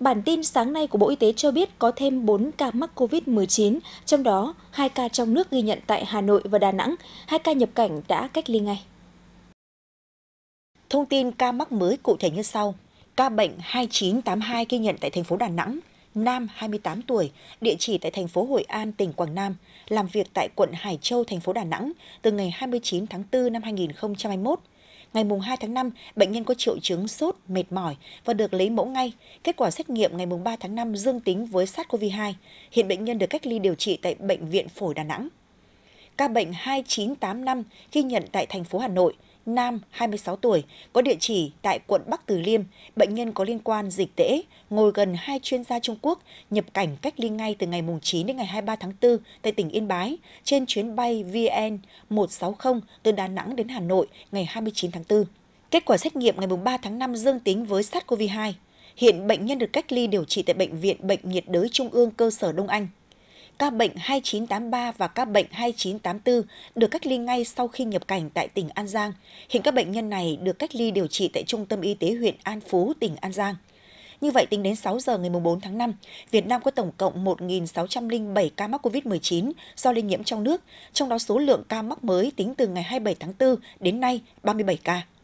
Bản tin sáng nay của Bộ Y tế cho biết có thêm 4 ca mắc COVID-19, trong đó 2 ca trong nước ghi nhận tại Hà Nội và Đà Nẵng, 2 ca nhập cảnh đã cách ly ngay. Thông tin ca mắc mới cụ thể như sau. Ca bệnh 2982 ghi nhận tại thành phố Đà Nẵng, nam 28 tuổi, địa chỉ tại thành phố Hội An, tỉnh Quảng Nam, làm việc tại quận Hải Châu, thành phố Đà Nẵng từ ngày 29 tháng 4 năm 2021 Ngày 2 tháng 5, bệnh nhân có triệu chứng sốt, mệt mỏi và được lấy mẫu ngay. Kết quả xét nghiệm ngày 3 tháng 5 dương tính với SARS-CoV-2. Hiện bệnh nhân được cách ly điều trị tại Bệnh viện Phổi Đà Nẵng. Ca bệnh 2985 ghi nhận tại thành phố Hà Nội – nam 26 tuổi, có địa chỉ tại quận Bắc Từ Liêm. Bệnh nhân có liên quan dịch tễ, ngồi gần hai chuyên gia Trung Quốc, nhập cảnh cách ly ngay từ ngày 9 đến ngày 23 tháng 4 tại tỉnh Yên Bái trên chuyến bay VN 160 từ Đà Nẵng đến Hà Nội ngày 29 tháng 4. Kết quả xét nghiệm ngày 3 tháng 5 dương tính với SARS-CoV-2. Hiện bệnh nhân được cách ly điều trị tại Bệnh viện Bệnh nhiệt đới Trung ương cơ sở Đông Anh ca bệnh 2983 và ca bệnh 2984 được cách ly ngay sau khi nhập cảnh tại tỉnh An Giang. Hiện các bệnh nhân này được cách ly điều trị tại Trung tâm Y tế huyện An Phú, tỉnh An Giang. Như vậy, tính đến 6 giờ ngày 4 tháng 5, Việt Nam có tổng cộng 1.607 ca mắc COVID-19 do lây nhiễm trong nước, trong đó số lượng ca mắc mới tính từ ngày 27 tháng 4 đến nay 37 ca.